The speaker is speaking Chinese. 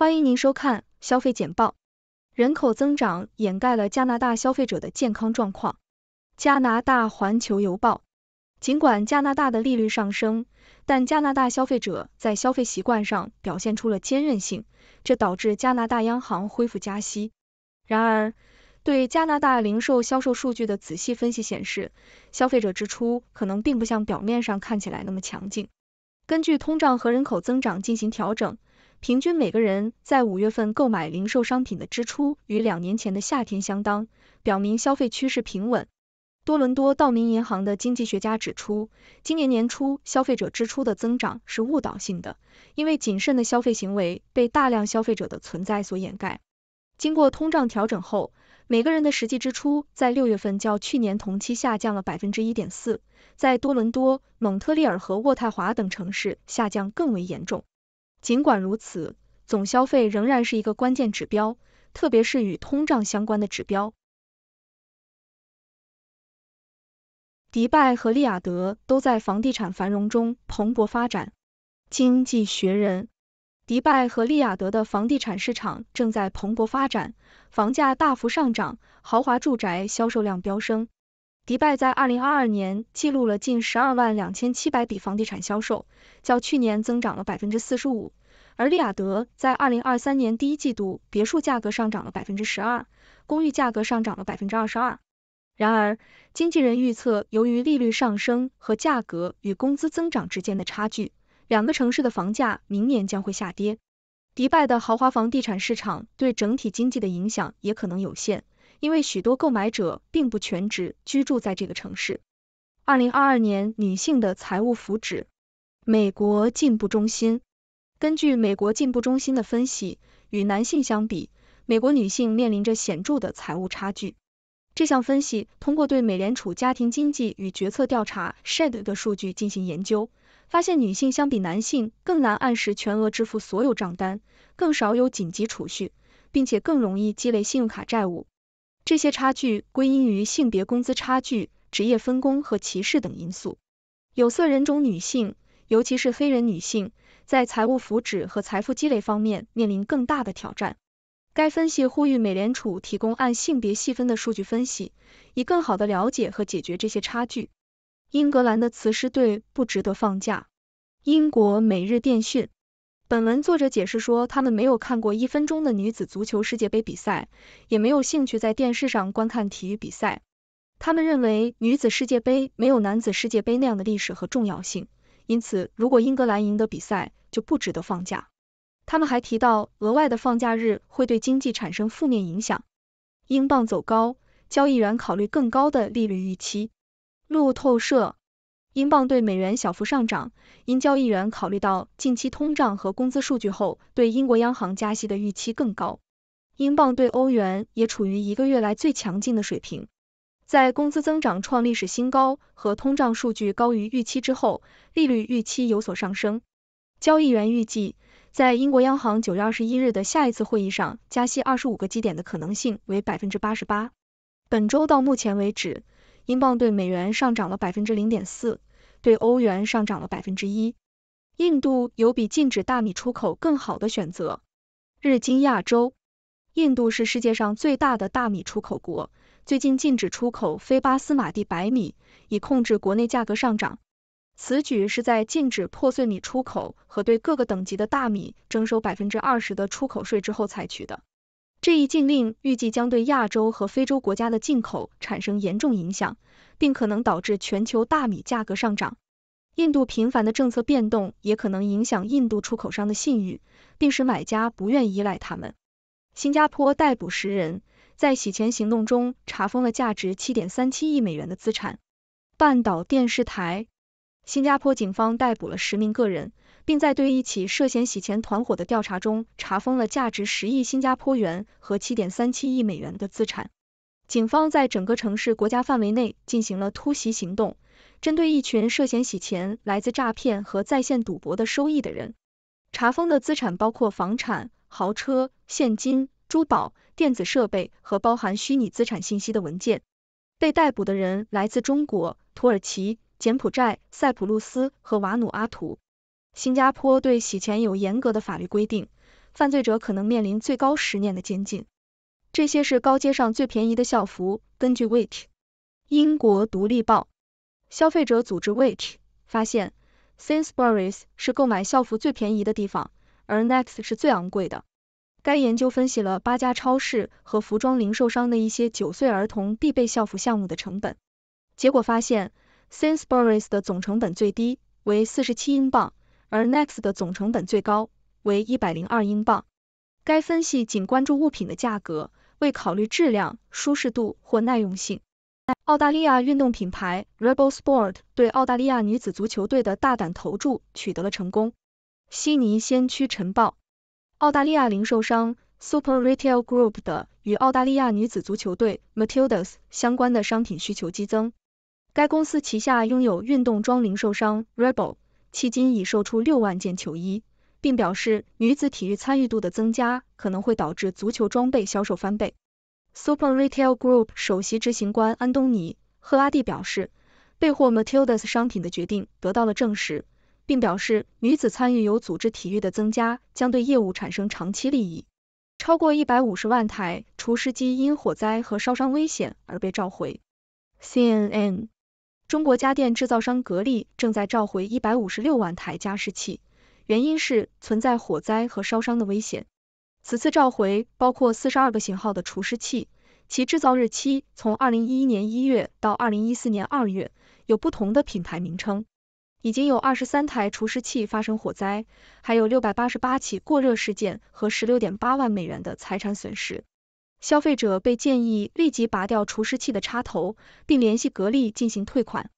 欢迎您收看《消费简报》。人口增长掩盖了加拿大消费者的健康状况。加拿大环球邮报。尽管加拿大的利率上升，但加拿大消费者在消费习惯上表现出了坚韧性，这导致加拿大央行恢复加息。然而，对加拿大零售销售数据的仔细分析显示，消费者支出可能并不像表面上看起来那么强劲。根据通胀和人口增长进行调整。平均每个人在五月份购买零售商品的支出与两年前的夏天相当，表明消费趋势平稳。多伦多道明银行的经济学家指出，今年年初消费者支出的增长是误导性的，因为谨慎的消费行为被大量消费者的存在所掩盖。经过通胀调整后，每个人的实际支出在六月份较去年同期下降了百分之一点四，在多伦多、蒙特利尔和渥太华等城市下降更为严重。尽管如此，总消费仍然是一个关键指标，特别是与通胀相关的指标。迪拜和利雅得都在房地产繁荣中蓬勃发展。经济学人：迪拜和利雅得的房地产市场正在蓬勃发展，房价大幅上涨，豪华住宅销售量飙升。迪拜在二零二二年记录了近十二万两千七百笔房地产销售，较去年增长了百分之四十五。而利雅得在二零二三年第一季度，别墅价格上涨了百分之十二，公寓价格上涨了百分之二十二。然而，经纪人预测，由于利率上升和价格与工资增长之间的差距，两个城市的房价明年将会下跌。迪拜的豪华房地产市场对整体经济的影响也可能有限。因为许多购买者并不全职居住在这个城市。二零二二年女性的财务福祉，美国进步中心根据美国进步中心的分析，与男性相比，美国女性面临着显著的财务差距。这项分析通过对美联储家庭经济与决策调查 （SHED） 的数据进行研究，发现女性相比男性更难按时全额支付所有账单，更少有紧急储蓄，并且更容易积累信用卡债务。这些差距归因于性别工资差距、职业分工和歧视等因素。有色人种女性，尤其是黑人女性，在财务福祉和财富积累方面面临更大的挑战。该分析呼吁美联储提供按性别细分的数据分析，以更好地了解和解决这些差距。英格兰的雌狮队不值得放假。英国每日电讯。本文作者解释说，他们没有看过一分钟的女子足球世界杯比赛，也没有兴趣在电视上观看体育比赛。他们认为女子世界杯没有男子世界杯那样的历史和重要性，因此如果英格兰赢得比赛，就不值得放假。他们还提到，额外的放假日会对经济产生负面影响，英镑走高，交易员考虑更高的利率预期。路透社。英镑对美元小幅上涨，因交易员考虑到近期通胀和工资数据后，对英国央行加息的预期更高。英镑对欧元也处于一个月来最强劲的水平，在工资增长创历史新高和通胀数据高于预期之后，利率预期有所上升。交易员预计，在英国央行九月二十一日的下一次会议上，加息二十五个基点的可能性为百分之八十八。本周到目前为止。英镑对美元上涨了百分之零点四，对欧元上涨了百分之一。印度有比禁止大米出口更好的选择。日经亚洲，印度是世界上最大的大米出口国，最近禁止出口非巴斯马蒂白米，以控制国内价格上涨。此举是在禁止破碎米出口和对各个等级的大米征收百分之二十的出口税之后采取的。这一禁令预计将对亚洲和非洲国家的进口产生严重影响，并可能导致全球大米价格上涨。印度频繁的政策变动也可能影响印度出口商的信誉，并使买家不愿依赖他们。新加坡逮捕十人，在洗钱行动中查封了价值七点三七亿美元的资产。半岛电视台，新加坡警方逮捕了十名个人。并在对一起涉嫌洗钱团伙的调查中，查封了价值十亿新加坡元和七点三七亿美元的资产。警方在整个城市、国家范围内进行了突袭行动，针对一群涉嫌洗钱、来自诈骗和在线赌博的收益的人。查封的资产包括房产、豪车、现金、珠宝、电子设备和包含虚拟资产信息的文件。被逮捕的人来自中国、土耳其、柬埔寨、塞浦路斯和瓦努阿图。新加坡对洗钱有严格的法律规定，犯罪者可能面临最高十年的监禁。这些是高街上最便宜的校服。根据 Which 英国独立报，消费者组织 Which 发现，Sainsbury's 是购买校服最便宜的地方，而 Next 是最昂贵的。该研究分析了八家超市和服装零售商的一些九岁儿童必备校服项目的成本，结果发现，Sainsbury's 的总成本最低，为四十七英镑。而 Next 的总成本最高为一百零二英镑。该分析仅关注物品的价格，未考虑质量、舒适度或耐用性。澳大利亚运动品牌 Rebel Sport 对澳大利亚女子足球队的大胆投注取得了成功。悉尼先驱晨报：澳大利亚零售商 Super Retail Group 的与澳大利亚女子足球队 Matildas 相关的商品需求激增。该公司旗下拥有运动装零售商 Rebel。迄今已售出六万件球衣，并表示女子体育参与度的增加可能会导致足球装备销售翻倍。Super Retail Group 首席执行官安东尼·赫拉蒂表示，备货 Matildas 商品的决定得到了证实，并表示女子参与有组织体育的增加将对业务产生长期利益。超过一百五十万台除湿机因火灾和烧伤危险而被召回。CNN 中国家电制造商格力正在召回一百五十六万台加湿器，原因是存在火灾和烧伤的危险。此次召回包括四十二个型号的除湿器，其制造日期从二零一一年一月到二零一四年二月，有不同的品牌名称。已经有二十三台除湿器发生火灾，还有六百八十八起过热事件和十六点八万美元的财产损失。消费者被建议立即拔掉除湿器的插头，并联系格力进行退款。